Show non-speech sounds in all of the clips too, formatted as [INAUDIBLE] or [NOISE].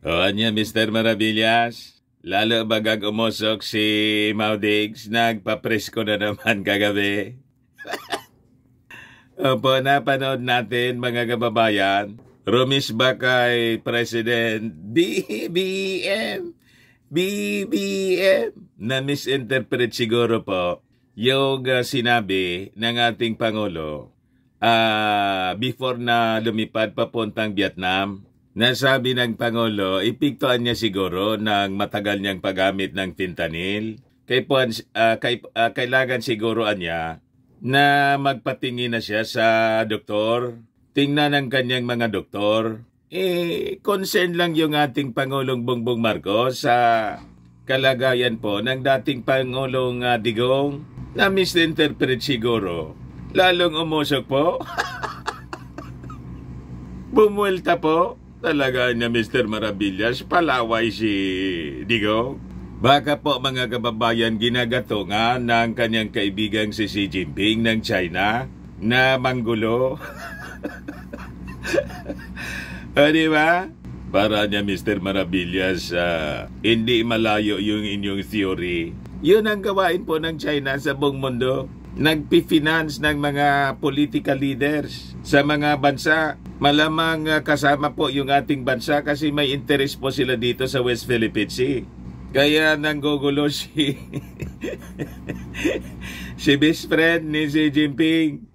O niya, Mr. Marabillas, lalo bagag umusok si Maudigs, nagpapresko na naman [LAUGHS] kagabi. [LAUGHS] Opo, napanood natin mga kababayan, rumisba kay President BBM, BBM, na misinterpret siguro po yung uh, sinabi ng ating Pangulo uh, before na lumipad papuntang Vietnam Nasabi ng Pangulo, ipiktuan niya siguro ng matagal niyang paggamit ng fentanyl. Kay, uh, kay, uh, kailangan siguro niya na magpatingin na siya sa doktor. Tingnan ang kanyang mga doktor. Eh, concern lang yung ating Pangulong Bongbong Marcos sa kalagayan po ng dating Pangulong uh, Digong na misinterpret siguro. Lalong umusok po. [LAUGHS] Bumuelta po. Talaga niya Mr. Marabillas, palaway si Digong. Baka po mga kababayan ginagatungan ng kanyang kaibigang si Xi Jinping ng China na manggulo. [LAUGHS] o di ba? Para niya Mr. Marabillas, uh, hindi malayo yung inyong theory. Yun ang gawain po ng China sa buong mundo. Nagpi-finance ng mga political leaders sa mga bansa malamang uh, kasama po yung ating bansa kasi may interest po sila dito sa West Philippine Sea. Kaya nanggugulo [LAUGHS] si si best friend ni Xi Jinping.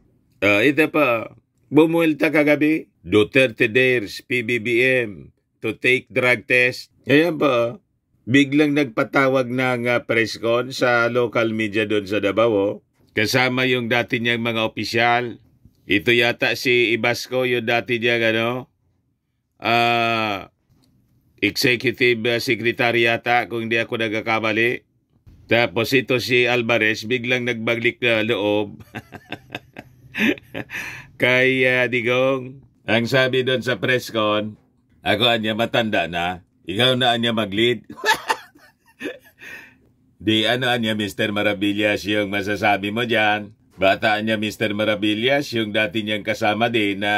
Uh, ito pa, bumuelta kagabi, Duterte Dares, PBBM, to take drug test. Ayan pa, biglang nagpatawag ng uh, press con sa local media doon sa Davao. Kasama yung dati niyang mga opisyal, ito yata si Ibasco, yung dati niya, ano, uh, executive ah, secretary yata, kung hindi ako nagkakamali. Tapos ito si Alvarez, biglang nagbaglik na loob. [LAUGHS] Kay uh, Digong, ang sabi doon sa press con, ako anya matanda na, ikaw na anya mag-lead. [LAUGHS] Di ano anya Mr. Maravillas yung masasabi mo dyan? Bata niya Mr. Marabillas, yung dati niyang kasama din na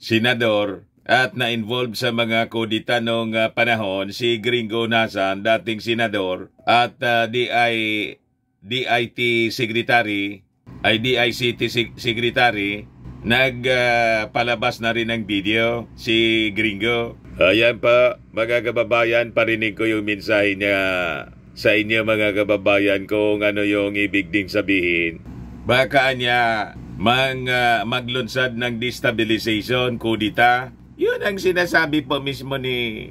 senador at na-involved sa mga kudita noong ah, panahon si Gringo Nasan, dating senador at uh, ah, DI, DIT Secretary, ay DICT Secretary, nagpalabas ah, uh, na rin ng video si Gringo. Ayan pa, mga kababayan, parinig ko yung mensahe niya sa inyo mga kababayan kung ano yung ibig ding sabihin Baka niya mang, uh, maglunsad ng destabilization, kudita. Yun ang sinasabi po mismo ni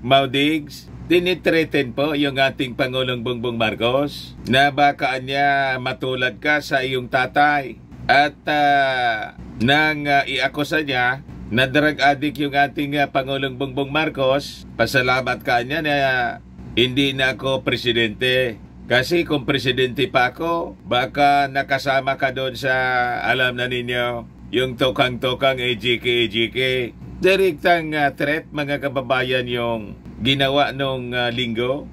Maudigs. Tinitreten po yung ating Pangulong Bongbong Marcos na baka niya matulad ka sa iyong tatay. At uh, nang uh, iakusa niya na drug addict yung ating uh, Pangulong Bongbong Marcos, pasalamat ka niya na uh, hindi na ako presidente. Kasi kung presidente pa ako, baka nakasama ka doon sa, alam na ninyo, yung tokang-tokang AJK-AJK. Direktang uh, ah, threat mga kababayan yung ginawa nung uh, linggo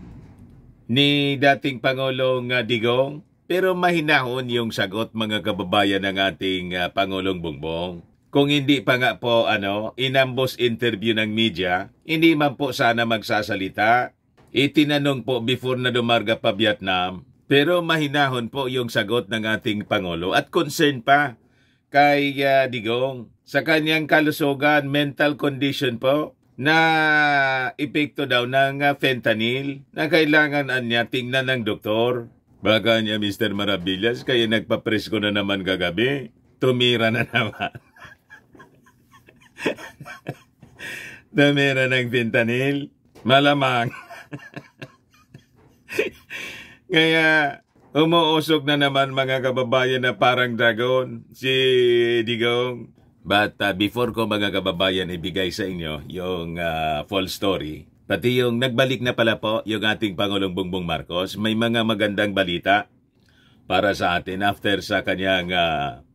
ni dating Pangulong uh, Digong. Pero mahinahon yung sagot mga kababayan ng ating uh, Pangulong Bongbong. Kung hindi pa nga po ano, inambos interview ng media, hindi man po sana magsasalita Itinanong po before na dumarga pa Vietnam, pero mahinahon po yung sagot ng ating Pangulo at concern pa kay uh, Digong sa kanyang kalusugan, mental condition po na epekto daw ng ah, fentanyl na kailangan niya tingnan ng doktor. Baka niya Mr. Marabillas kaya nagpapresko na naman kagabi. Tumira na naman. [LAUGHS] Tumira ng fentanyl. Malamang. [LAUGHS] Kaya umuusok na naman mga kababayan na parang dragon si Digong. But uh, before ko mga kababayan ibigay sa inyo yung uh, full story, pati yung nagbalik na pala po yung ating Pangulong Bongbong Marcos, may mga magandang balita para sa atin after sa kanyang uh,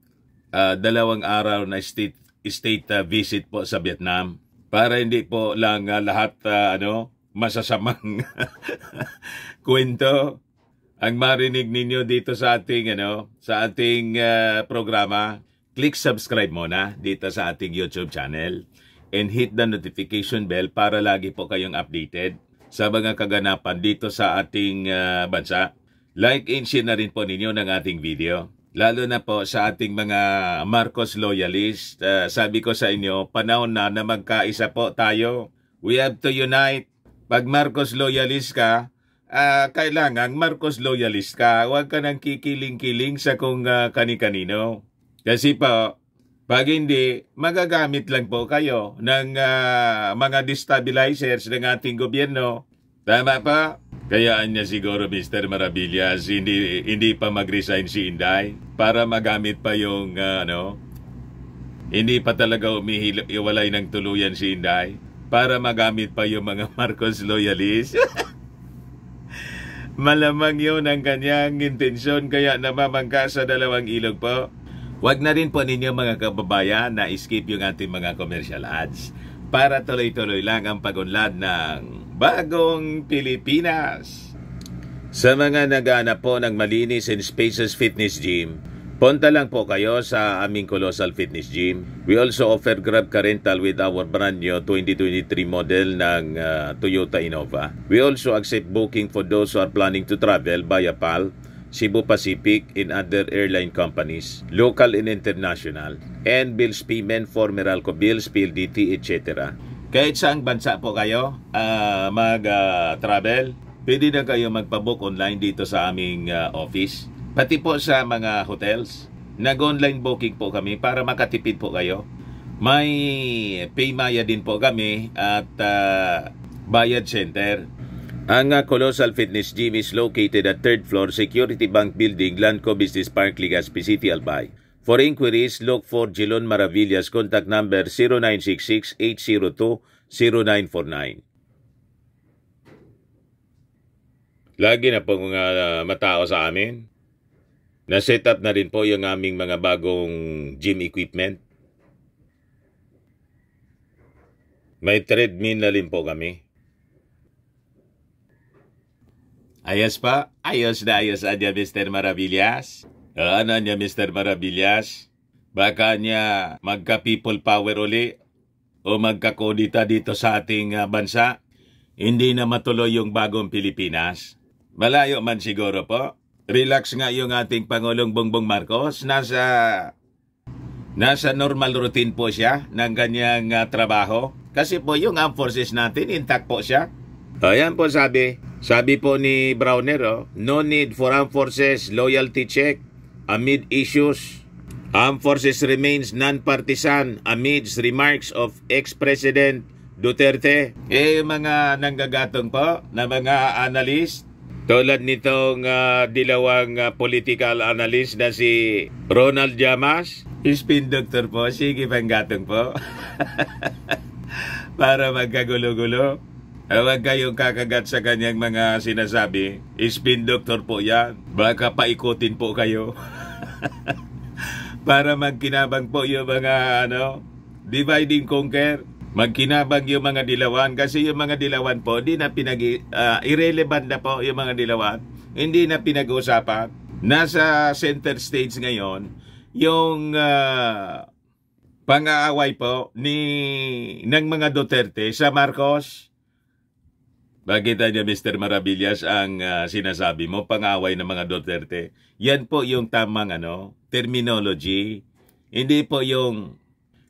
uh, dalawang araw na state state uh, visit po sa Vietnam para hindi po lang uh, lahat uh, ano masasamang [LAUGHS] kwento ang marinig ninyo dito sa ating ano, sa ating uh, programa. Click subscribe muna dito sa ating YouTube channel and hit the notification bell para lagi po kayong updated sa mga kaganapan dito sa ating uh, bansa. Like and share na rin po ninyo ng ating video. Lalo na po sa ating mga Marcos loyalist, uh, sabi ko sa inyo, panahon na na magkaisa po tayo. We have to unite pag Marcos loyalist ka, uh, kailangan Marcos loyalist ka. Huwag ka nang kikiling-kiling sa kung uh, kani-kanino. Kasi po, pag hindi, magagamit lang po kayo ng uh, mga destabilizers ng ating gobyerno. Tama pa? Kayaan niya siguro Mr. Marabillas hindi hindi pa mag-resign si Inday para magamit pa yung uh, ano hindi pa talaga umihilap iwalay ng tuluyan si Inday para magamit pa yung mga [LAUGHS] Marcos loyalists. [LAUGHS] Malamang yun ang kanyang intensyon kaya namamangka sa dalawang ilog po. Huwag na rin po ninyo mga kababayan na skip yung ating mga commercial ads para tuloy-tuloy lang ang pag-unlad ng bagong Pilipinas. Sa mga nagana po ng malinis and spaces fitness gym, Punta lang po kayo sa aming Colossal Fitness Gym. We also offer Grab Car Rental with our brand new 2023 model ng uh, Toyota Innova. We also accept booking for those who are planning to travel via PAL, Cebu Pacific, and other airline companies, local and international, and bills payment for Meralco bills, PLDT, etc. Kahit saang bansa po kayo uh, ah, mag-travel, ah, uh, pwede na kayo magpabook online dito sa aming uh, office Pati po sa mga hotels, nag-online booking po kami para makatipid po kayo. May paymaya din po kami at uh, bayad center. Ang ah, Colossal Fitness Gym is located at 3rd floor Security Bank Building, Lanco Business Park, Legazpi City, Albay. For inquiries, look for Jilon Maravillas contact number 0966-802-0949. Lagi na pong uh, matao sa amin. Na-set up na rin po yung aming mga bagong gym equipment. May treadmill na rin po kami. Ayos pa? Ayos na ayos niya Mr. Maravillas. Ah, ano niya Mr. Maravillas? Baka niya magka-people power uli o magkakodita dito sa ating ah, bansa. Hindi na matuloy yung bagong Pilipinas. Malayo man siguro po relax nga yung ating Pangulong Bongbong Marcos. Nasa, nasa normal routine po siya ng kanyang uh, ah, trabaho. Kasi po yung armed forces natin, intact po siya. Ayan po sabi, sabi po ni Browner, oh, no need for armed forces loyalty check amid issues. Armed forces remains non-partisan amidst remarks of ex-president Duterte. Eh, mga nanggagatong po na mga analyst, tulad nitong uh, dilawang uh, political analyst na si Ronald Jamas. Spin doctor po, sige panggatong po. [LAUGHS] Para magkagulo-gulo. Ah, huwag kayong kakagat sa kanyang mga sinasabi. Spin doctor po yan. Baka paikutin po kayo. [LAUGHS] Para magkinabang po yung mga ano, dividing conquer. Magkinabang yung mga dilawan kasi yung mga dilawan po hindi na pinag uh, ah, irrelevant na po yung mga dilawan. Hindi na pinag-uusapan. Nasa center stage ngayon yung uh, pang-aaway po ni ng mga Duterte sa Marcos. Bakit niya Mr. Marabillas ang uh, sinasabi mo pang-aaway ng mga Duterte? Yan po yung tamang ano terminology. Hindi po yung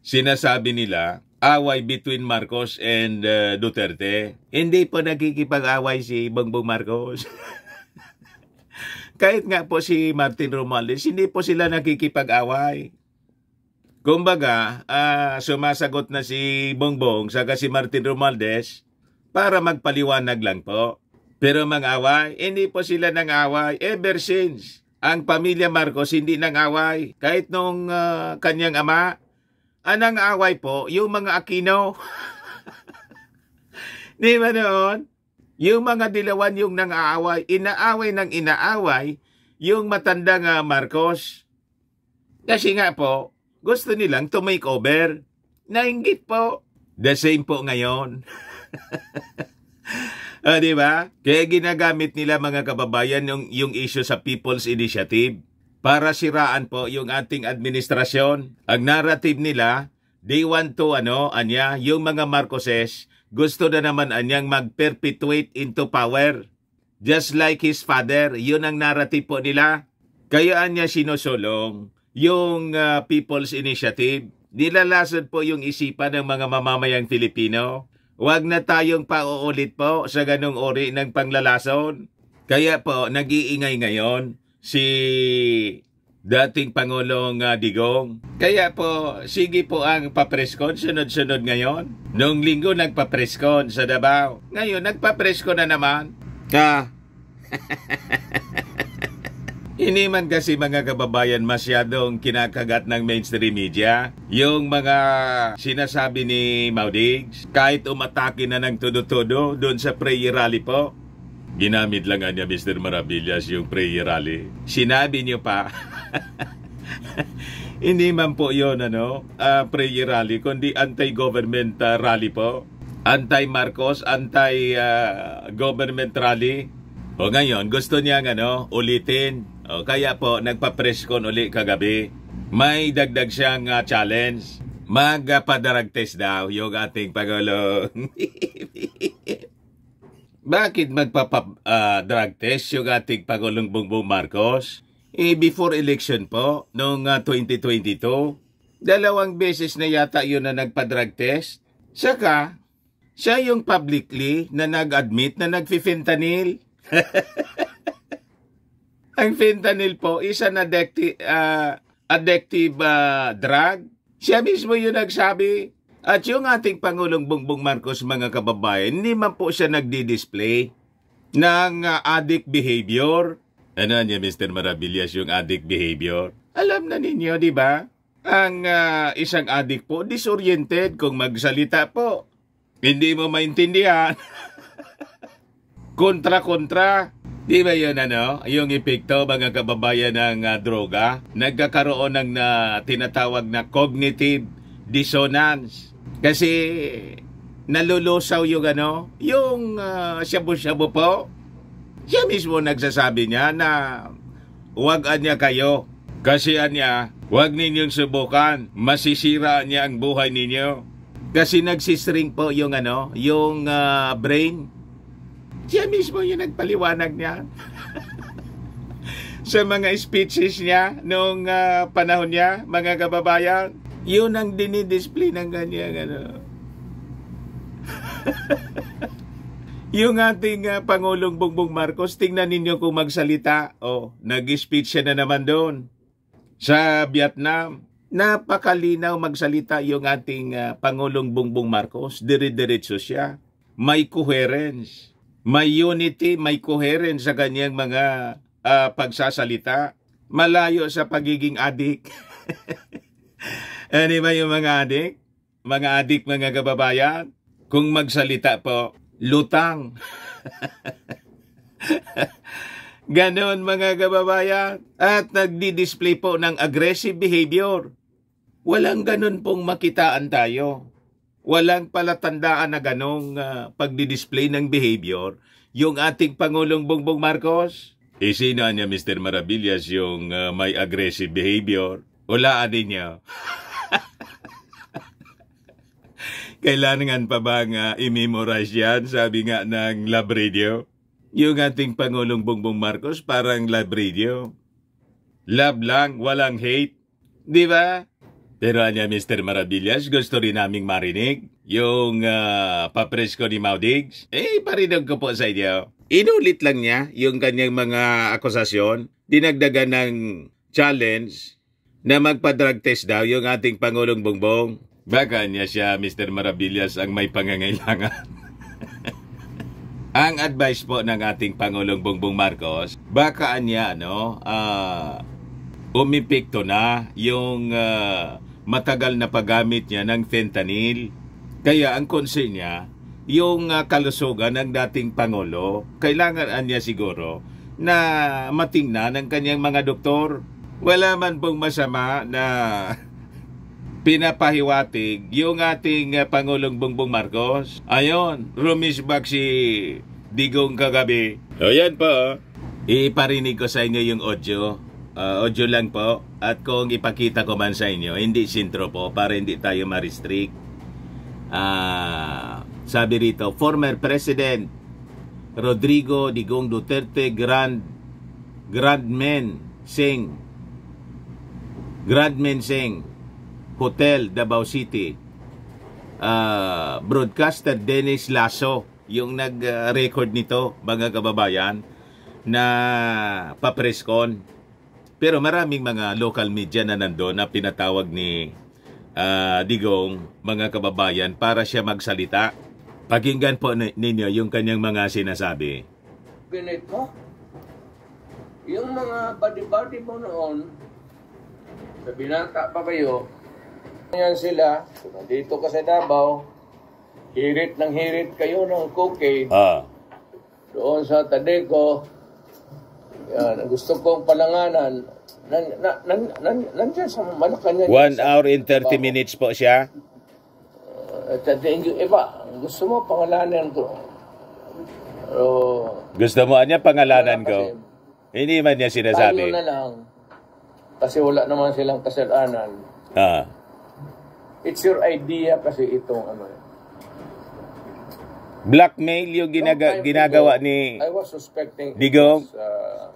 sinasabi nila away between Marcos and uh, Duterte. Hindi po nagkikipag-away si Bongbong Marcos. [LAUGHS] Kahit nga po si Martin Romualdez, hindi po sila nagkikipag away Kumbaga, uh, sumasagot na si Bongbong sa si Martin Romualdez para magpaliwanag lang po. Pero mag away, hindi po sila nang away ever since. Ang pamilya Marcos hindi nang away kahit nung uh, kanyang ama Anang away po? Yung mga Aquino. [LAUGHS] Di ba noon? Yung mga dilawan yung nang-aaway, inaaway ng inaaway yung matanda uh, Marcos. Kasi nga po, gusto nilang to make over. Nainggit po. The same po ngayon. uh, [LAUGHS] di ba? Kaya ginagamit nila mga kababayan yung, yung issue sa People's Initiative para siraan po yung ating administrasyon. Ang narrative nila, they want to ano, anya, yung mga Marcoses, gusto na naman anyang mag-perpetuate into power. Just like his father, yun ang narrative po nila. Kaya anya sinusulong yung uh, People's Initiative. Nilalasad po yung isipan ng mga mamamayang Filipino. Huwag na tayong pauulit po sa ganong ori ng panglalason. Kaya po, nag-iingay ngayon si dating Pangulong uh, Digong. Kaya po, sige po ang papreskon, sunod-sunod ngayon. Noong linggo nagpapreskon sa Davao. Ngayon, nagpapresko na naman. Ka. [LAUGHS] Hindi kasi mga kababayan masyadong kinakagat ng mainstream media. Yung mga sinasabi ni Maudigs, kahit umatake na ng todo-todo doon sa prayer rally po, Ginamit lang niya Mr. Maravillas yung prayer rally. Sinabi niyo pa. [LAUGHS] Hindi man po 'yon ano, uh, prayer rally, kundi anti-government uh, rally po. Anti-Marcos, anti-government uh, rally. O ngayon, gusto niya ano, ulitin. O kaya po, nagpa-press con uli kagabi. May dagdag siyang uh, challenge. Magpadarag test daw yung ating Pangulong. [LAUGHS] Bakit magpapa-drug uh, ah, drug test yung ating Pangulong Bongbong Marcos? Eh, before election po, noong uh, ah, 2022, dalawang beses na yata yun na nagpa-drug test. Saka, siya yung publicly na nag-admit na nag-fentanyl. [LAUGHS] Ang fentanyl po isa na ah, addictive, uh, addictive uh, drug. Siya mismo yung nagsabi, at yung ating Pangulong Bongbong Marcos mga kababayan, hindi man po siya nagdi-display ng uh, addict behavior. Ano niya Mr. Marabillas yung addict behavior? Alam na ninyo, di ba? Ang uh, isang addict po, disoriented kung magsalita po. Hindi mo maintindihan. Kontra-kontra. [LAUGHS] Di ba yun ano? Yung epekto mga kababayan ng uh, droga, nagkakaroon ng uh, tinatawag na cognitive dissonance. Kasi nalulusaw yung ano, yung uh, shabu-shabu po. Siya mismo nagsasabi niya na huwag niya kayo. Kasi niya, huwag ninyong subukan. Masisira niya ang buhay ninyo. Kasi nagsistring po yung ano, yung uh, brain. Siya mismo yung nagpaliwanag niya. [LAUGHS] sa mga speeches niya noong uh, ah, panahon niya, mga kababayan. Yun ang dinidisplay ng ganyan ano. [LAUGHS] yung ating uh, Pangulong Bongbong Marcos, tingnan ninyo kung magsalita. Oh, nag-speech siya na naman doon sa Vietnam. Napakalinaw magsalita yung ating uh, Pangulong Bongbong Marcos. Dire-diretso siya. May coherence. May unity, may coherence sa kanyang mga uh, pagsasalita. Malayo sa pagiging adik. [LAUGHS] Ano ba yung mga adik? Mga adik, mga kababayan? Kung magsalita po, lutang. [LAUGHS] Ganon mga kababayan. At nagdi-display po ng aggressive behavior. Walang ganon pong makitaan tayo. Walang palatandaan na ganong uh, pagdi-display ng behavior. Yung ating Pangulong Bongbong Marcos, isina eh, niya Mr. Marabillas yung uh, may aggressive behavior. Walaan din niya. [LAUGHS] Kailangan pa bang uh, i-memorize yan? Sabi nga ng Lab Radio. Yung ating Pangulong Bongbong Marcos parang Lab Radio. Love lang, walang hate. Di ba? Pero anya Mr. Maravillas, gusto rin naming marinig yung uh, papresko ni Maudigs. Eh, parinig ko po sa inyo. Inulit lang niya yung kanyang mga akusasyon. Dinagdagan ng challenge na magpa-drug test daw yung ating Pangulong Bongbong. Baka niya siya, Mr. Marabillas, ang may pangangailangan. ang advice po ng ating Pangulong Bongbong Marcos, baka niya, ano, uh, ah, umipikto na yung uh, matagal na paggamit niya ng fentanyl. Kaya ang concern niya, yung uh, kalusugan ng dating Pangulo, kailangan niya siguro na matingnan ng kanyang mga doktor. Wala man pong masama na pinapahiwatig yung ating eh, Pangulong Bongbong Marcos. Ayon, rumisbak si Digong kagabi. O yan po. Iparinig ko sa inyo yung audio. Uh, audio lang po. At kung ipakita ko man sa inyo, hindi sintro po para hindi tayo ma-restrict. Uh, sabi rito, former President Rodrigo Digong Duterte Grand Grand Men Singh Grand Men Singh Hotel Davao City. Uh, broadcaster Dennis Lasso yung nag-record nito, mga kababayan, na papreskon. Pero maraming mga local media na nandoon na pinatawag ni uh, Digong, mga kababayan, para siya magsalita. Pakinggan po ninyo yung kanyang mga sinasabi. Ganito, yung mga body-body mo noon, sa binata pa kayo, yan sila, dito ka sa Davao, hirit ng hirit kayo ng cocaine. Ah. Doon sa Tadeco, yan, gusto kong palanganan. Nan, na, nan, nan, nandiyan sa Malacanang. One sa hour and 30 Davao. minutes po siya? At Uh, you. iba, gusto mo pangalanan ko. Pero, gusto mo anya pangalanan ko? Hindi man niya sinasabi. Tayo na lang. Kasi wala naman silang kasalanan. Ah. It's your idea kasi itong ano Blackmail yung ginaga Sometime ginagawa ni... I was suspecting Digong? Was, uh,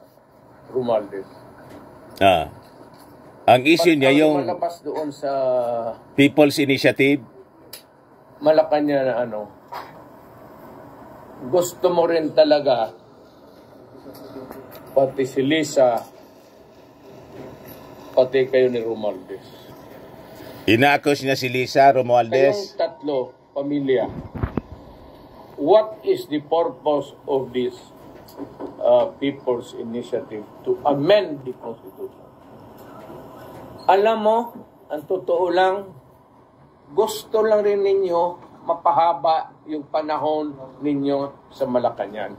Romualdez. Ah. Ang issue Pag niya yung... Malabas doon sa... People's Initiative? Malacanang na ano. Gusto mo rin talaga pati si Lisa pati kayo ni Romualdez. Inaakos niya si Lisa Romualdez. Kayong tatlo, pamilya. What is the purpose of this uh, people's initiative to amend the Constitution? Alam mo, ang totoo lang, gusto lang rin ninyo mapahaba yung panahon ninyo sa Malacanan.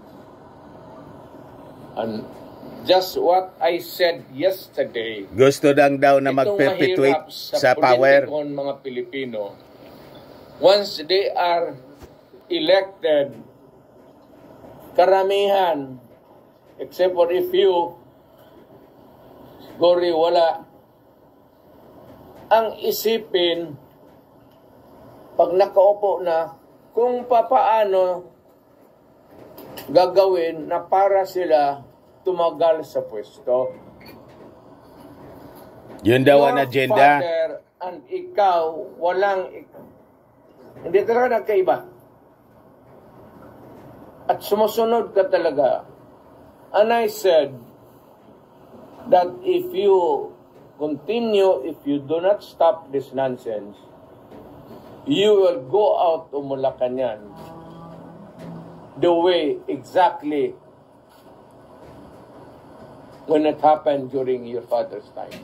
And Just what I said yesterday. Gusto lang daw na mag-perpetuate sa, sa power. mga Pilipino. Once they are elected, karamihan, except for a few, siguro wala, ang isipin, pag nakaupo na, kung papaano gagawin na para sila tumagal sa pwesto. Yun daw ang agenda. Father and ikaw, walang... Hindi talaga nagkaiba. At sumusunod ka talaga. And I said that if you continue, if you do not stop this nonsense, you will go out to Mulacanan the way exactly when it happened during your father's time.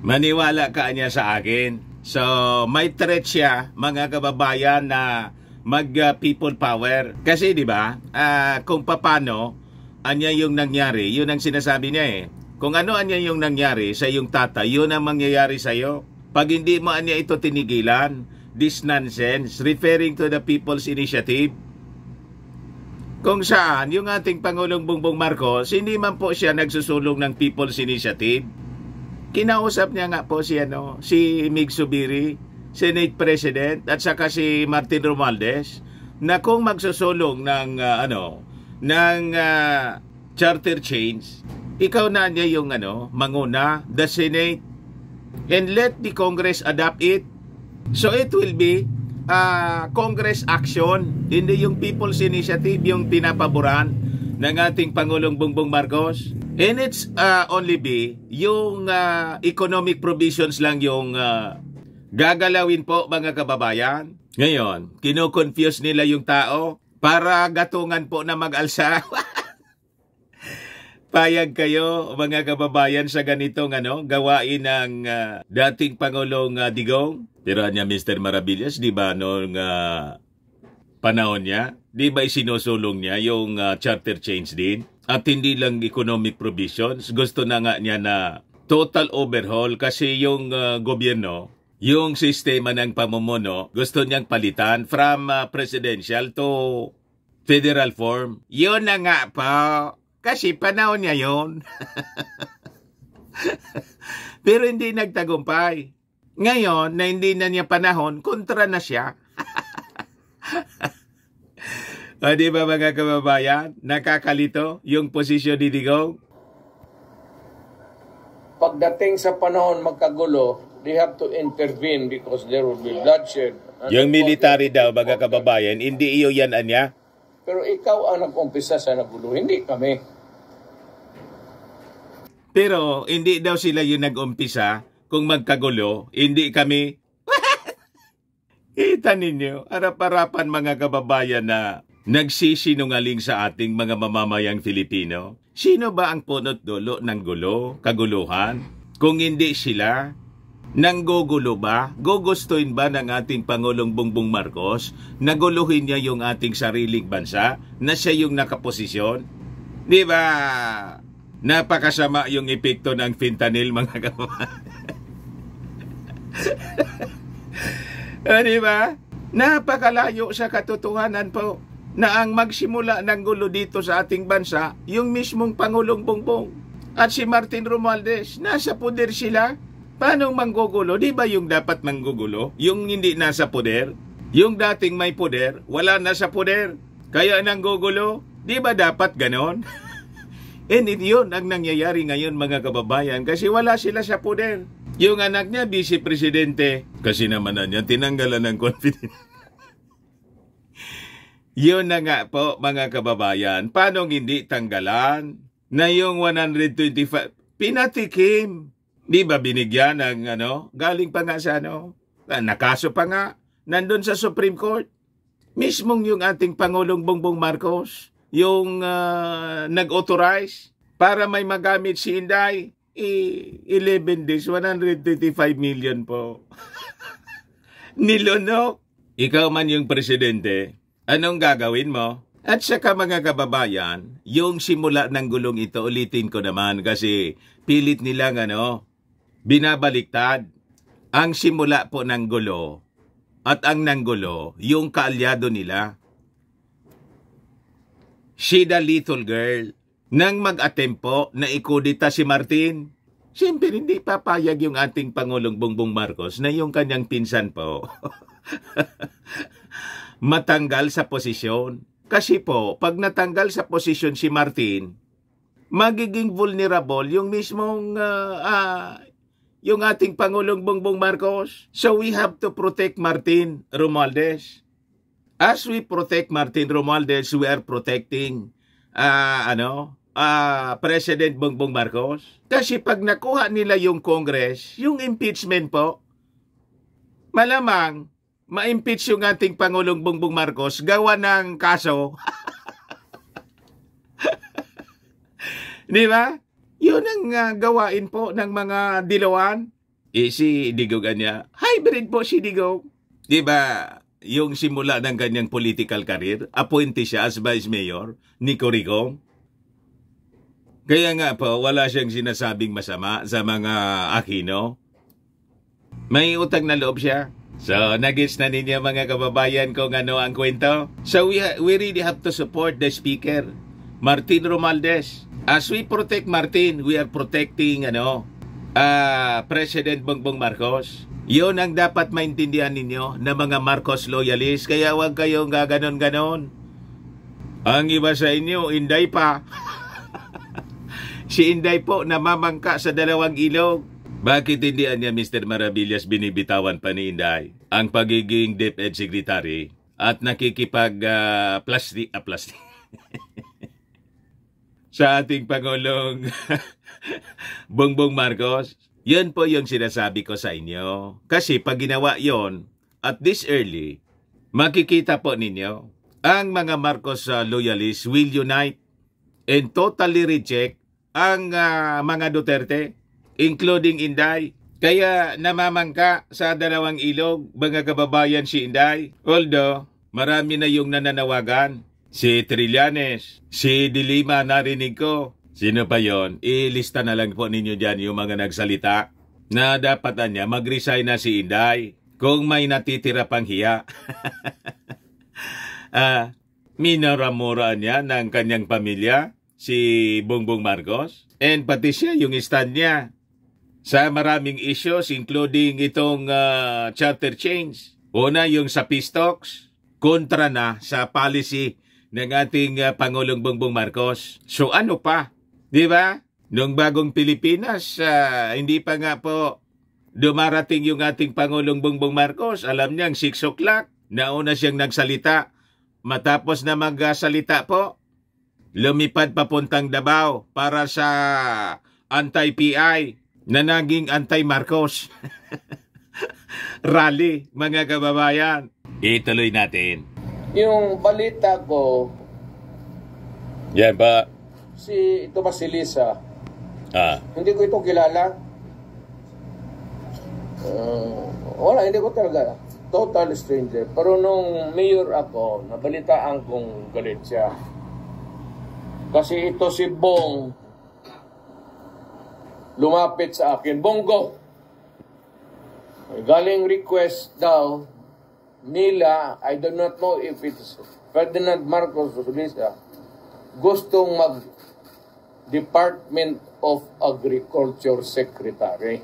Maniwala ka niya sa akin. So, may threat siya, mga kababayan, na mag-people uh, power. Kasi, di ba, uh, kung papano, anya yung nangyari, yun ang sinasabi niya eh. Kung ano anya yung nangyari sa yung tata, yun ang mangyayari sa iyo. Pag hindi mo anya ito tinigilan, this nonsense, referring to the people's initiative, kung saan yung ating Pangulong Bongbong Marcos, hindi man po siya nagsusulong ng People's Initiative. Kinausap niya nga po si, ano, si Mig Subiri, Senate President, at saka si Martin Romualdez, na kung magsusulong ng, uh, ano, ng uh, charter change, ikaw na niya yung ano, manguna, the Senate, and let the Congress adopt it. So it will be uh, Congress action, hindi yung People's Initiative yung pinapaboran ng ating Pangulong Bongbong Marcos. And it's uh, only be yung uh, economic provisions lang yung uh, gagalawin po mga kababayan. Ngayon, kinoconfuse nila yung tao para gatungan po na mag-alsa. [LAUGHS] Payag kayo mga kababayan sa ganitong ano, gawain ng uh, dating Pangulong uh, Digong? Pero niya Mr. Marabillas, di ba noong uh, panahon niya, di ba isinusulong niya yung uh, charter change din? At hindi lang economic provisions, gusto na nga niya na total overhaul kasi yung uh, gobyerno, yung sistema ng pamumuno, gusto niyang palitan from uh, presidential to federal form. Yun na nga po kasi panahon niya yon. [LAUGHS] Pero hindi nagtagumpay. Ngayon, na hindi na niya panahon, kontra na siya. [LAUGHS] o di ba mga kababayan, nakakalito yung posisyon ni Digong? Pagdating sa panahon magkagulo, they have to intervene because there will be bloodshed. And yung military daw, mga kababayan, hindi iyo yan anya? Pero ikaw ang nag-umpisa sa nagulo, hindi kami. Pero hindi daw sila yung nag-umpisa kung magkagulo, hindi kami. Kita ninyo, harap-harapan mga kababayan na nagsisinungaling sa ating mga mamamayang Filipino. Sino ba ang punot dulo ng gulo, kaguluhan? Kung hindi sila, Nanggugulo ba? Gugustuin ba ng ating Pangulong Bongbong Marcos? na guluhin niya yung ating sariling bansa na siya yung nakaposisyon? Di ba? Napakasama yung epekto ng fentanyl mga [LAUGHS] kababayan. ano oh, ba? Napakalayo sa katotohanan po na ang magsimula ng gulo dito sa ating bansa, yung mismong Pangulong Bongbong at si Martin Romualdez. Nasa poder sila. Paano manggugulo? Di ba yung dapat manggugulo? Yung hindi nasa poder? Yung dating may poder, wala na sa poder. Kaya nanggugulo? Di ba dapat ganon? [LAUGHS] And eh, it yun ang nangyayari ngayon mga kababayan kasi wala sila po din. Yung anak niya, vice-presidente. Kasi naman na niya, tinanggalan ng confidence. [LAUGHS] yun na nga po mga kababayan. Paano hindi tanggalan na yung 125? Pinatikim. Di ba binigyan ng ano? Galing pa nga sa ano? Ah, nakaso pa nga. Nandun sa Supreme Court. Mismong yung ating Pangulong Bongbong Marcos yung uh, nag-authorize para may magamit si Inday, eh, 11 days, 135 million po. [LAUGHS] Nilunok. Ikaw man yung presidente, anong gagawin mo? At saka mga kababayan, yung simula ng gulong ito, ulitin ko naman kasi pilit nilang ano, binabaliktad. Ang simula po ng gulo at ang nanggulo, yung kaalyado nila she the little girl. Nang mag-atempo na ikudita si Martin, siyempre hindi papayag yung ating Pangulong Bongbong Marcos na yung kanyang pinsan po [LAUGHS] matanggal sa posisyon. Kasi po, pag natanggal sa posisyon si Martin, magiging vulnerable yung mismong uh, uh, yung ating Pangulong Bongbong Marcos. So we have to protect Martin Romualdez. As we protect Martin Romualdez, we are protecting uh, ano, uh, President Bongbong Marcos. Kasi pag nakuha nila yung Congress, yung impeachment po, malamang ma-impeach yung ating Pangulong Bongbong Marcos gawa ng kaso. [LAUGHS] Di ba? Yun ang uh, gawain po ng mga dilawan. Eh, si Digog niya. Hybrid po si Digo. Di ba? yung simula ng ganyang political career. Appointee siya as Vice Mayor ni Corrigo. Kaya nga po, wala siyang sinasabing masama sa mga Aquino. May utang na loob siya. So, nagets na ninyo mga kababayan kung ano ang kwento? So, we, we really have to support the speaker, Martin Romaldes. As we protect Martin, we are protecting ano, uh, President Bongbong Marcos. Yun ang dapat maintindihan ninyo na mga Marcos loyalist. Kaya huwag kayong gaganon-ganon. Ang iba sa inyo, Inday pa. [LAUGHS] si Inday po namamangka sa dalawang ilog. Bakit hindi niya Mr. Maravillas binibitawan pa ni Inday ang pagiging DepEd Secretary at nakikipag uh, ah, plastic, uh, ah, plastic. [LAUGHS] sa ating Pangulong [LAUGHS] Bongbong Marcos? Yun po yung sinasabi ko sa inyo. Kasi pag ginawa yon at this early, makikita po ninyo, ang mga Marcos loyalists will unite and totally reject ang uh, mga Duterte, including Inday. Kaya namamangka sa dalawang ilog, mga kababayan si Inday. Although, marami na yung nananawagan. Si Trillanes, si Dilima narinig ko, Sino pa yon? Ilista na lang po ninyo dyan yung mga nagsalita na dapatan niya mag-resign na si Inday kung may natitira pang hiya. [LAUGHS] ah, minaramuraan niya ng kanyang pamilya, si Bongbong Marcos, and pati siya yung stand niya sa maraming issues including itong uh, charter change. Una yung sa Pistox, kontra na sa policy ng ating uh, Pangulong Bongbong Marcos. So ano pa? Di ba? Noong bagong Pilipinas, uh, hindi pa nga po dumarating yung ating Pangulong Bongbong Marcos. Alam niya, 6 o'clock, nauna siyang nagsalita. Matapos na magsalita po, lumipad papuntang Dabao para sa anti-PI na naging anti-Marcos. [LAUGHS] Rally, mga kababayan. Ituloy natin. Yung balita ko... Yan yeah, ba? si ito ba si Lisa? Ah. Hindi ko ito kilala. Uh, wala, hindi ko talaga. Total stranger. Pero nung mayor ako, nabalitaan kong galit siya. Kasi ito si Bong lumapit sa akin. Bongo! Galing request daw nila, I do not know if it's Ferdinand Marcos Lisa, gustong mag Department of Agriculture Secretary.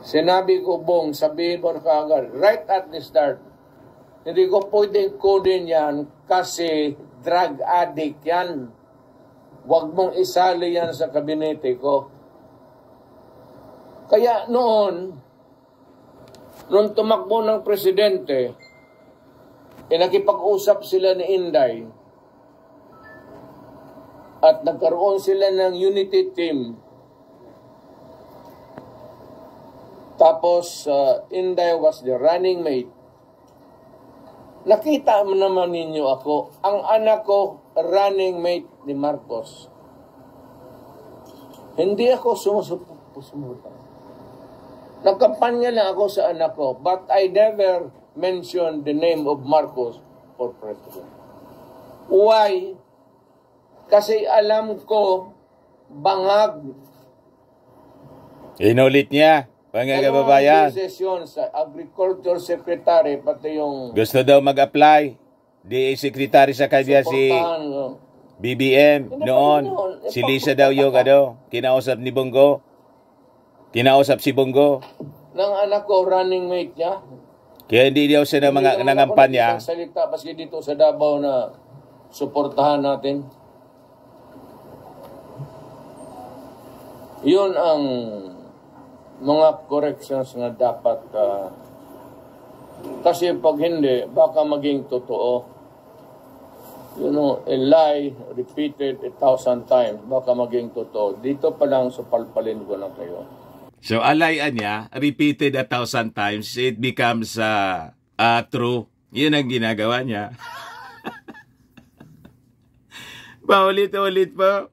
Sinabi ko, Bong, sabihin mo na kaagad, right at the start, hindi ko pwedeng kunin yan kasi drug addict yan. Huwag mong isali yan sa kabinete ko. Kaya noon, noon tumakbo ng presidente, eh, nakipag-usap sila ni Inday, at nagkaroon sila ng unity team. Tapos, uh, Inday was the running mate. Nakita mo naman ninyo ako, ang anak ko, running mate ni Marcos. Hindi ako sumusuporta. Nagkampanya lang ako sa anak ko, but I never mentioned the name of Marcos for president. Why? Kasi alam ko, bangag. Inulit niya, mga kababayan. Sesyon sa Agriculture Secretary, pati yung... Gusto daw mag-apply. DA Secretary sa kanya si BBM noon. Si Lisa daw yung ano, kinausap ni Bongo. Kinausap si Bongo. Nang anak ko, running mate niya. Kaya hindi daw siya na mga nangampanya. Hindi salita, paski dito sa Davao na suportahan natin. Yun ang mga corrections na dapat uh, kasi pag hindi, baka maging totoo. You know, a lie repeated a thousand times, baka maging totoo. Dito pa lang sa palpalin ko na kayo. So, alayan niya, repeated a thousand times, it becomes uh, uh, true. Yun ang ginagawa niya. [LAUGHS] Paulit-ulit po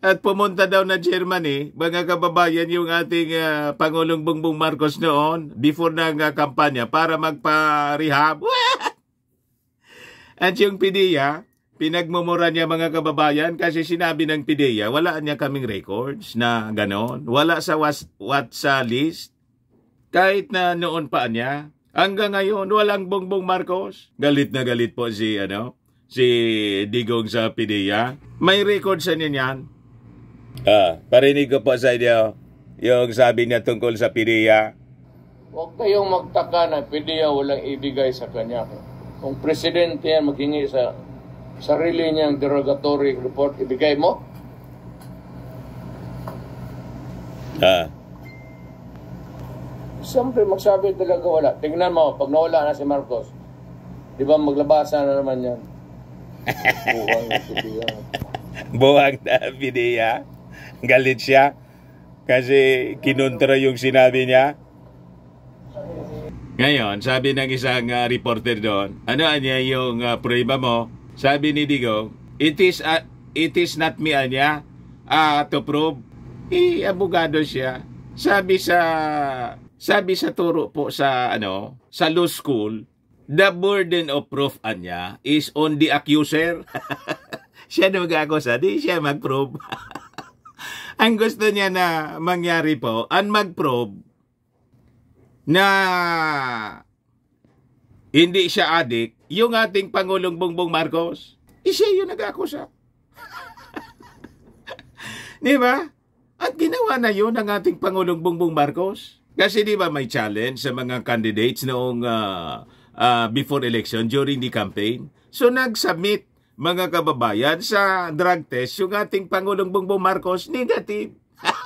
at pumunta daw na Germany, mga kababayan, yung ating uh, Pangulong Bongbong Marcos noon, before ng uh, ah, kampanya, para magpa-rehab. [LAUGHS] at yung PDEA, pinagmumura niya mga kababayan kasi sinabi ng PDEA, wala niya kaming records na ganon. Wala sa WhatsApp list. Kahit na noon pa niya, hanggang ngayon, walang Bongbong Marcos. Galit na galit po si, ano, si Digong sa PDEA. May records sa niyan. Ah, parinig ko po sa inyo yung sabi niya tungkol sa PIDEA. Huwag kayong magtaka na PIDEA walang ibigay sa kanya. Kung presidente yan maghingi sa sarili niyang derogatory report, ibigay mo? Ah. Siyempre, magsabi talaga wala. Tingnan mo, pag nawala na si Marcos, di ba maglabasa na naman yan? [LAUGHS] Buwang na PIDEA. na PIDEA? Galit siya kasi kinontra yung sinabi niya. Ngayon, sabi ng isang uh, reporter doon, ano anya yung uh, prueba mo? Sabi ni Digo, it is, uh, it is not me anya uh, to prove. Eh, abogado siya. Sabi sa sabi sa turo po sa ano, sa law school, the burden of proof anya is on the accuser. [LAUGHS] siya 'yung ako sa di siya mag-prove. [LAUGHS] ang gusto niya na mangyari po, ang mag-probe na hindi siya adik, yung ating Pangulong Bongbong Marcos, eh siya yung nag-akusa. [LAUGHS] di ba? At ginawa na yun ng ating Pangulong Bongbong Marcos. Kasi di ba may challenge sa mga candidates noong uh, uh, before election, during the campaign. So nag-submit mga kababayan, sa drug test, yung ating Pangulong Bongbong Marcos, negative. [LAUGHS]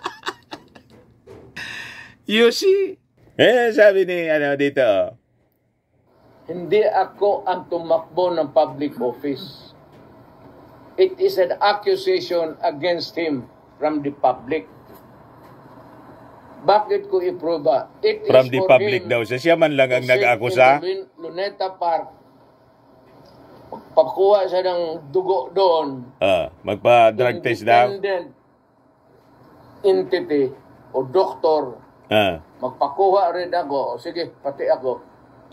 you see? Eh, sabi ni, ano, dito. Hindi ako ang tumakbo ng public office. It is an accusation against him from the public. Bakit ko iproba? It from is the public him, daw. Siya man lang ang nag-akusa? Luneta Park Magpakuha siya ng dugo doon. Ah, magpa-drug test daw. Independent entity o doktor. Ah. Magpakuha rin ako. O sige, pati ako.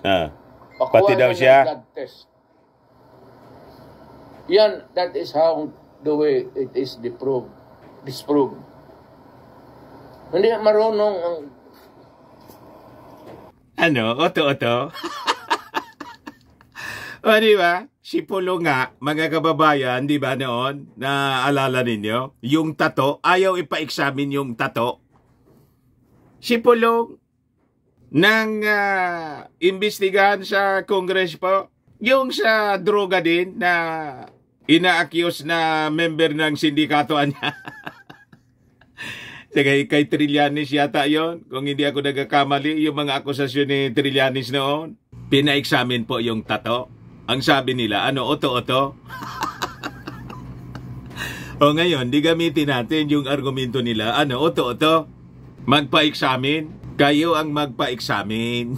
Ah. Pakuha pati daw siya. Blood test. Yan, that is how the way it is disproved. disproved. Hindi marunong ang... Ano? Oto-oto? [LAUGHS] O di ba? Si Pulo nga, mga kababayan, di ba noon, naalala ninyo? Yung tato, ayaw ipa-examine yung tato. Si Pulo, nang uh, imbestigahan sa Congress po, yung sa droga din na inaakyos na member ng sindikato [LAUGHS] niya. Sige, kay Trillanes yata yon Kung hindi ako nagkakamali, yung mga akusasyon ni Trillanes noon, pina-examine po yung tato. Ang sabi nila, ano, oto-oto? o ngayon, di gamitin natin yung argumento nila, ano, oto-oto? Magpa-examin? Kayo ang magpa-examin.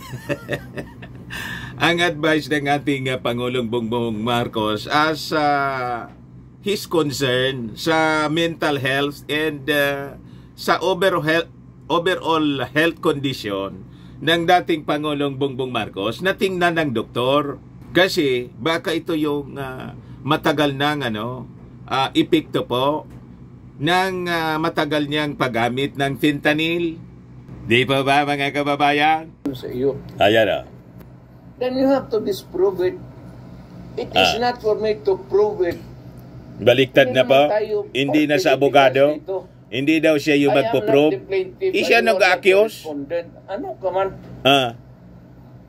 [LAUGHS] ang advice ng ating uh, Pangulong Bongbong Marcos as uh, his concern sa mental health and uh, sa overall health, overall health condition ng dating Pangulong Bongbong Marcos na tingnan ng doktor kasi baka ito yung uh, matagal nang ano, uh, epekto po ng uh, matagal niyang paggamit ng fentanyl. Di pa ba mga kababayan? Sa iyo. Ayan ah. Then you have to disprove it. It ah. is not for me to prove it. Baliktad Hindi na po. Hindi na sa abogado. Dito. Hindi daw siya yung magpo-prove. Is siya nag-accuse? Ano ka man? Ah.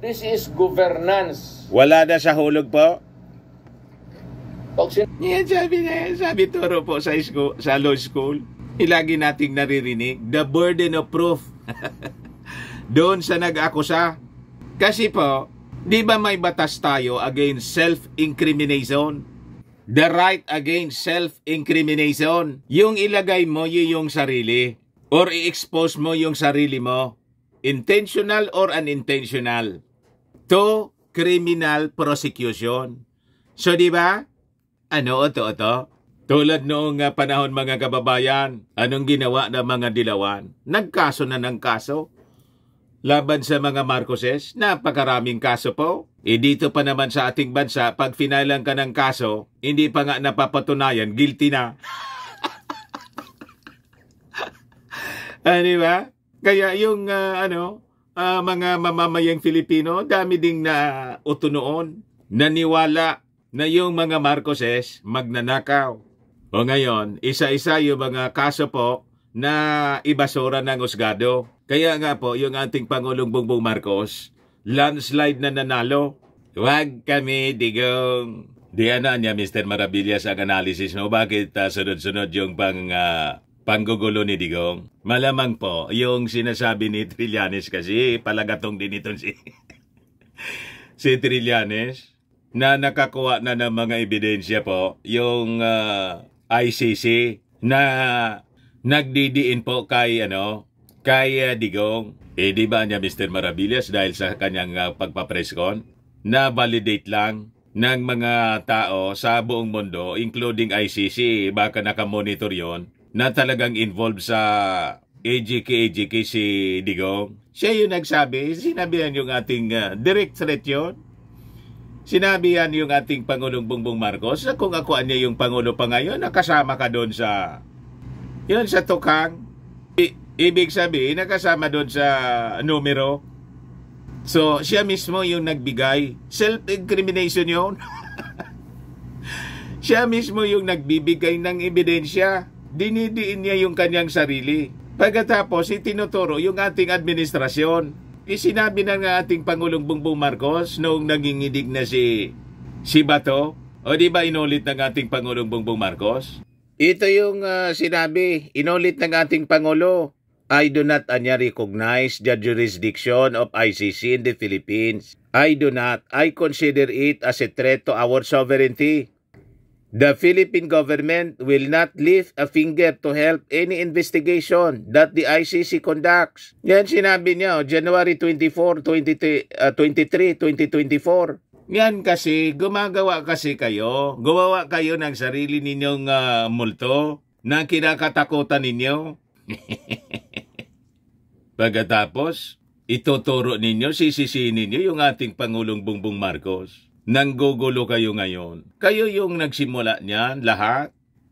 This is governance. Wala na sa hulog po? Pag sin- yan sabi na yan, sabi Toro po sa, school, sa law school. Ilagi eh, nating naririnig, the burden of proof. [LAUGHS] Doon sa nag-akusa. Kasi po, di ba may batas tayo against self-incrimination? The right against self-incrimination. Yung ilagay mo yung sarili or i-expose mo yung sarili mo, intentional or unintentional to criminal prosecution. So, di ba? Ano, oto, oto? Tulad noong ah, panahon mga kababayan, anong ginawa ng mga dilawan? Nagkaso na ng kaso. Laban sa mga Marcoses, napakaraming kaso po. E dito pa naman sa ating bansa, pag finalan ka ng kaso, hindi pa nga napapatunayan, guilty na. ano [LAUGHS] ba? Kaya yung uh, ano, uh, mga mamamayang Filipino, dami ding na uto noon, naniwala na yung mga Marcoses magnanakaw. O ngayon, isa-isa yung mga kaso po na ibasura ng Osgado. Kaya nga po, yung ating Pangulong Bongbong Marcos, landslide na nanalo. Huwag kami digong. Diyan ano niya, Mr. Marabillas, ang analysis mo. Bakit uh, sunod-sunod yung pang uh, panggugulo ni Digong. Malamang po, yung sinasabi ni Trillanes kasi palagatong din itong si, [LAUGHS] si Trillanes na nakakuha na ng mga ebidensya po yung uh, ah, ICC na nagdidiin po kay ano kay uh, Digong. Eh di ba niya Mr. Maravillas dahil sa kanyang uh, pagpapreskon na validate lang ng mga tao sa buong mundo including ICC baka nakamonitor yon na talagang involved sa AGK, AGK si Digong. Siya yung nagsabi, sinabi yan yung ating uh, direct threat yun. Sinabi yan yung ating Pangulong Bongbong Marcos na kung ako niya yung Pangulo pa ngayon, nakasama ka doon sa, yun sa tukang. I, ibig sabihin, nakasama doon sa numero. So, siya mismo yung nagbigay. Self-incrimination yun. [LAUGHS] siya mismo yung nagbibigay ng ebidensya dinidiin niya yung kanyang sarili. Pagkatapos, itinuturo yung ating administrasyon. Isinabi na ng ating Pangulong Bongbong Marcos noong nanginginig na si, si Bato. O di ba inulit ng ating Pangulong Bongbong Marcos? Ito yung uh, sinabi, inulit ng ating Pangulo. I do not anya recognize the jurisdiction of ICC in the Philippines. I do not. I consider it as a threat to our sovereignty. The Philippine government will not lift a finger to help any investigation that the ICC conducts. Yan sinabi niya, oh, January 24, 20, 23, 2024. Yan kasi, gumagawa kasi kayo. Gumawa kayo ng sarili ninyong uh, multo na kinakatakutan ninyo. [LAUGHS] Pagkatapos, ituturo ninyo, sisisiin ninyo yung ating Pangulong Bongbong Marcos nanggugulo kayo ngayon. Kayo yung nagsimula niyan lahat.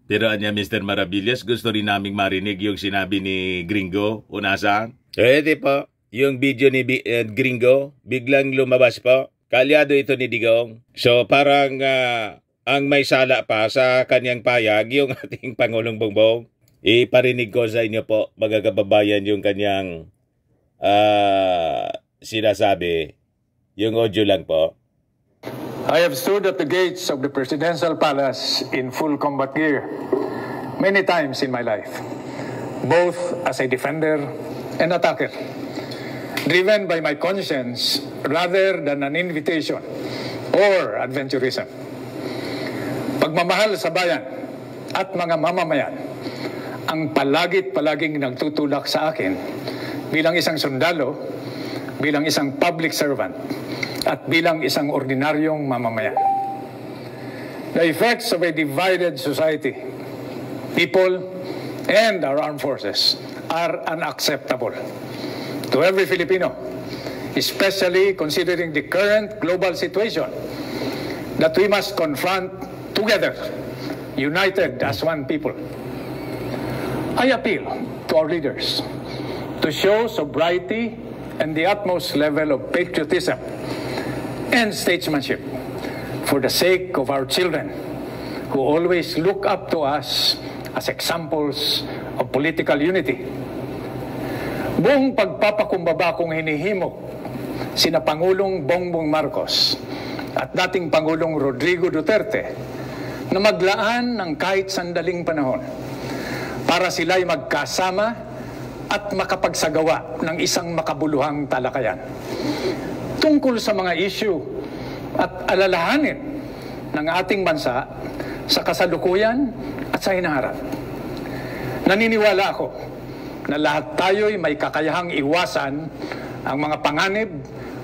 Pero anya Mr. Maravillas, gusto rin naming marinig yung sinabi ni Gringo unasan. Eh di po, yung video ni B- uh, eh, Gringo biglang lumabas po. Kalyado ito ni Digong. So parang uh, ang may sala pa sa kanyang payag yung [LAUGHS] ating Pangulong Bongbong. Iparinig ko sa inyo po mga kababayan yung kanyang uh, sinasabi. Yung audio lang po. I have stood at the gates of the presidential palace in full combat gear many times in my life, both as a defender and attacker, driven by my conscience rather than an invitation or adventurism. Pagmamahal sa bayan at mga mamamayan ang palagit-palaging nagtutulak sa akin bilang isang sundalo, bilang isang public servant, at bilang isang ordinaryong mamamayan. The effects of a divided society, people, and our armed forces are unacceptable to every Filipino, especially considering the current global situation that we must confront together, united as one people. I appeal to our leaders to show sobriety and the utmost level of patriotism and statesmanship for the sake of our children who always look up to us as examples of political unity. Buong pagpapakumbaba kong hinihimok sina Pangulong Bongbong Marcos at dating Pangulong Rodrigo Duterte na maglaan ng kahit sandaling panahon para sila'y magkasama at makapagsagawa ng isang makabuluhang talakayan tungkol sa mga issue at alalahanin ng ating bansa sa kasalukuyan at sa hinaharap. Naniniwala ako na lahat tayo'y may kakayahang iwasan ang mga panganib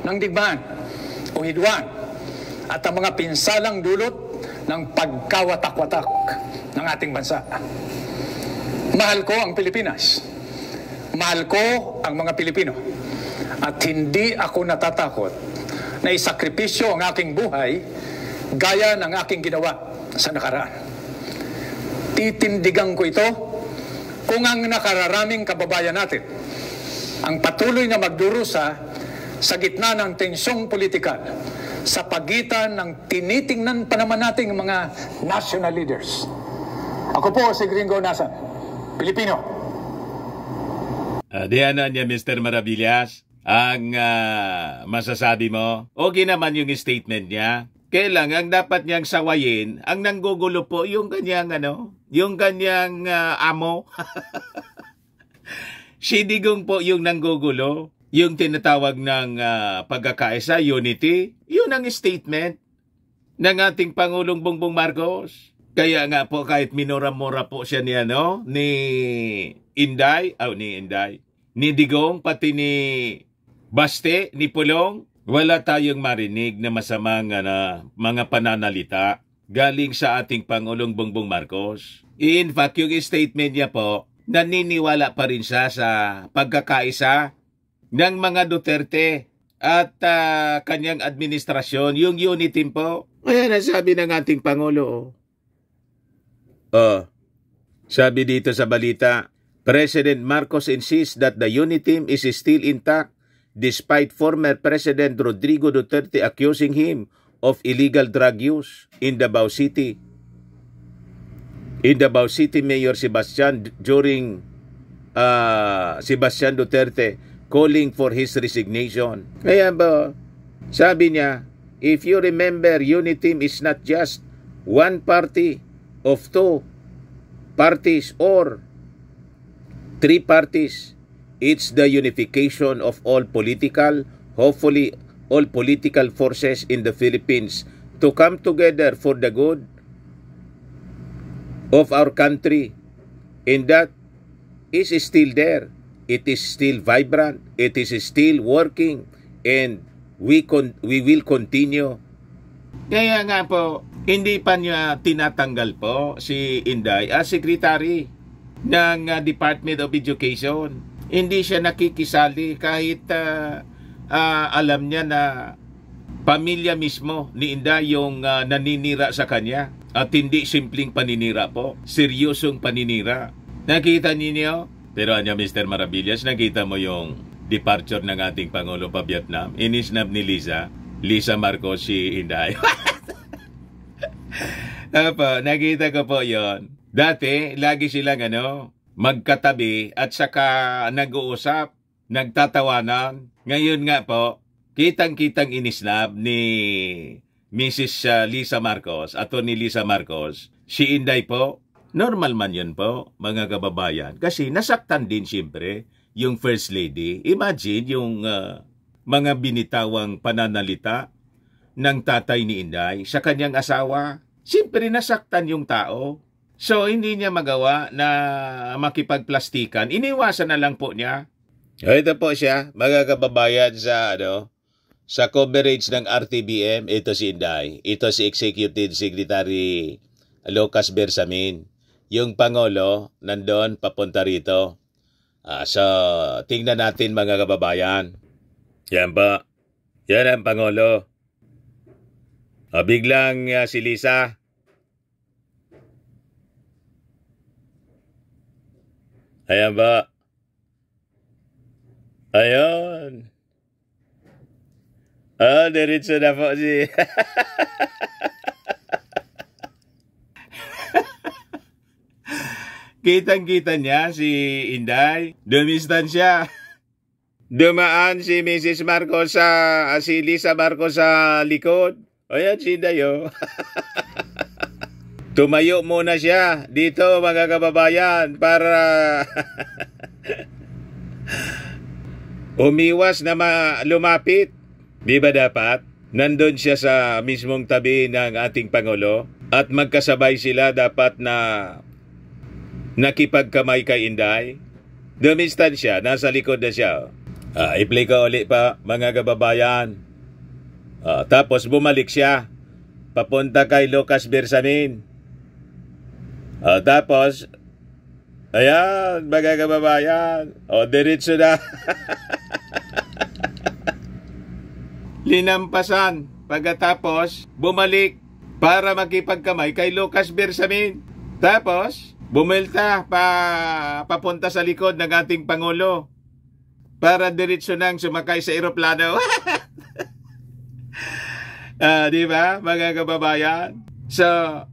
ng digmaan o hidwaan at ang mga pinsalang dulot ng pagkawatak-watak ng ating bansa. Mahal ko ang Pilipinas. Mahal ko ang mga Pilipino at hindi ako natatakot na isakripisyo ang aking buhay gaya ng aking ginawa sa nakaraan. Titindigan ko ito kung ang nakararaming kababayan natin ang patuloy na magdurusa sa gitna ng tensyong politikal sa pagitan ng tinitingnan pa naman nating mga national leaders. Ako po si Gringo Nasan, Pilipino. Uh, di ano niya, Mr. Maravillas? Ang uh, masasabi mo? Okay naman yung statement niya. Kailang ang dapat niyang sawayin, ang nanggugulo po yung kanyang ano, yung kanyang uh, amo. [LAUGHS] Sidigong po yung nanggugulo, yung tinatawag ng uh, pagkakaisa, unity, yun ang statement ng ating Pangulong Bongbong Marcos. Kaya nga po kahit minura-mura po siya ni ano, ni Inday, oh, ni Inday, ni Digong, pati ni Baste, ni Pulong, wala tayong marinig na masamang uh, mga pananalita galing sa ating Pangulong Bongbong Marcos. In fact, yung statement niya po, naniniwala pa rin siya sa pagkakaisa ng mga Duterte at uh, kanyang administrasyon, yung unity po. Ayan ang sabi ng ating Pangulo. Oh. Uh, sabi dito sa balita, President Marcos insists that the unit team is still intact despite former President Rodrigo Duterte accusing him of illegal drug use in Davao City. In Davao City Mayor Sebastian during uh, Sebastian Duterte calling for his resignation. Kaya ba, sabi niya, if you remember, unit team is not just one party of two parties or Three parties, it's the unification of all political, hopefully all political forces in the Philippines to come together for the good of our country. And that is still there. It is still vibrant. It is still working. And we, con- we will continue. Kaya nga po, hindi pa niya tinatanggal po si Inday as ah, secretary ng uh, Department of Education. Hindi siya nakikisali kahit uh, uh, alam niya na pamilya mismo ni Inda yung uh, naninira sa kanya. At hindi simpleng paninira po, seryosong paninira. Nakita niyo? Pero anya Mr. Maravillas, nakita mo yung departure ng ating Pangulo pa Vietnam? Inisnab ni Lisa, Lisa Marcos si Inday. [LAUGHS] Apo, nakita ko po yon Dati, lagi silang ano, magkatabi at saka nag-uusap, nagtatawanan. Ngayon nga po, kitang-kitang inislab ni Mrs. Ah, Lisa Marcos, ato ni Lisa Marcos, si Inday po, normal man yun po, mga kababayan. Kasi nasaktan din siyempre yung First Lady. Imagine yung uh, mga binitawang pananalita ng tatay ni Inday sa kanyang asawa. Siyempre nasaktan yung tao. So, hindi niya magawa na makipagplastikan. Iniwasan na lang po niya. Oh, ito po siya, mga kababayan sa ano, sa coverage ng RTBM, ito si Inday. Ito si Executive Secretary Lucas Bersamin. Yung Pangulo, nandun, papunta rito. Uh, so, tingnan natin mga kababayan. Yan ba? Yan ang Pangulo. Uh, biglang uh, si Lisa, Ayan ba? Ayan. Ah, diretso na po si... [LAUGHS] Kitang-kita niya si Inday. Dumistan siya. Dumaan si Mrs. Marcos sa asili sa Marcos sa likod. O yan, si Inday, oh. [LAUGHS] Tumayo muna siya dito mga kababayan para [LAUGHS] umiwas na lumapit. Di ba dapat? Nandun siya sa mismong tabi ng ating Pangulo at magkasabay sila dapat na nakipagkamay kay Inday. Dumistan siya, nasa likod na siya. Uh, i-play ko ulit pa mga kababayan. Uh, tapos bumalik siya papunta kay Lucas Bersamin. Uh, tapos, ayan, mga kababayan, o, diretso na. [LAUGHS] Linampasan. Pagkatapos, bumalik para makipagkamay kay Lucas Bersamin. Tapos, bumilta pa, papunta sa likod ng ating Pangulo para diretso nang sumakay sa eroplano. uh, [LAUGHS] di ba, mga kababayan? So,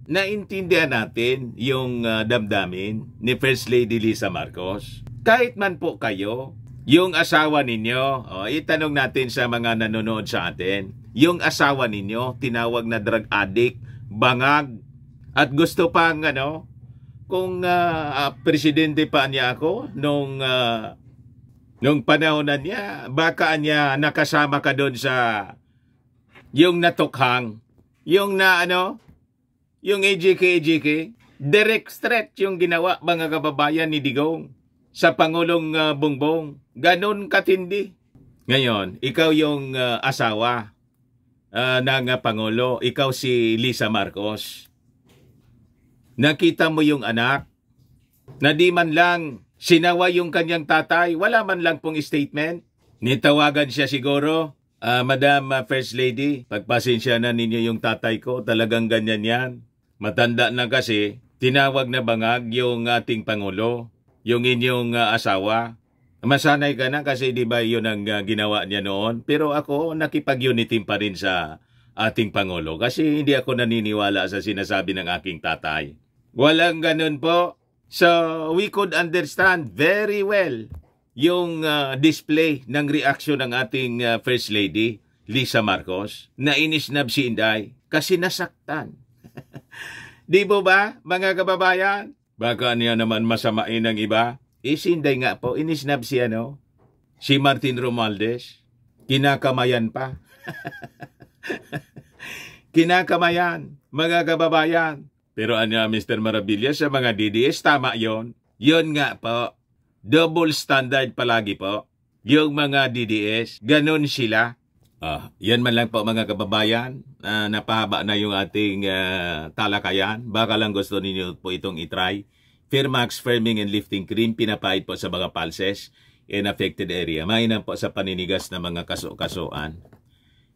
naintindihan natin yung uh, damdamin ni First Lady Lisa Marcos. Kahit man po kayo, yung asawa ninyo, oh, itanong natin sa mga nanonood sa atin, yung asawa ninyo, tinawag na drug addict, bangag, at gusto pang ano, kung uh, uh, presidente pa niya ako nung uh, nung panahon niya, baka niya nakasama ka doon sa yung natukhang, yung na ano, yung AJK, AJK, direct stretch yung ginawa mga kababayan ni Digong sa Pangulong uh, Bongbong. Ganon katindi. Ngayon, ikaw yung uh, asawa uh, ng uh, Pangulo. Ikaw si Lisa Marcos. Nakita mo yung anak na di man lang sinawa yung kanyang tatay. Wala man lang pong statement. Nitawagan siya siguro Uh, Madam uh, First Lady, pagpasensya na ninyo yung tatay ko. Talagang ganyan yan. Matanda na kasi, tinawag na bangag yung ating Pangulo, yung inyong uh, asawa. Masanay ka na kasi di ba yun ang uh, ginawa niya noon. Pero ako, nakipag-unity pa rin sa ating Pangulo kasi hindi ako naniniwala sa sinasabi ng aking tatay. Walang ganun po. So, we could understand very well yung uh, display ng reaction ng ating uh, First Lady, Lisa Marcos, na inisnab si Inday kasi nasaktan. [LAUGHS] Di po ba, mga kababayan? Baka niya naman masamain ng iba. Isinday nga po, inisnab si ano? Si Martin Romualdez, kinakamayan pa. [LAUGHS] kinakamayan, mga kababayan. Pero ano, Mr. Marabilia, sa mga DDS, tama yon. Yon nga po, double standard palagi po. Yung mga DDS, ganun sila. Uh, yan man lang po mga kababayan, uh, napahaba na yung ating uh, talakayan. Baka lang gusto ninyo po itong itry. Firmax Firming and Lifting Cream pinapahid po sa mga pulses in affected area. Mainam po sa paninigas ng mga kaso-kasuan.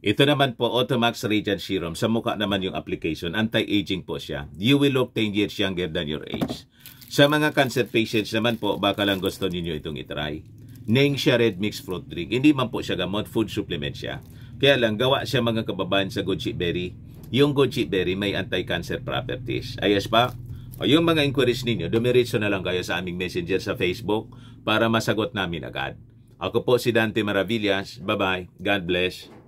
Ito naman po, Automax Radiant Serum. Sa mukha naman yung application. Anti-aging po siya. You will look 10 years younger than your age. Sa mga cancer patients naman po, baka lang gusto ninyo itong itry. Nengxia Red Mixed Fruit Drink. Hindi man po siya gamot, food supplement siya. Kaya lang, gawa siya mga kababayan sa Goji Berry. Yung Goji Berry may anti-cancer properties. Ayos pa? O yung mga inquiries ninyo, dumiritso na lang kayo sa aming messenger sa Facebook para masagot namin agad. Ako po si Dante Maravillas. Bye-bye. God bless.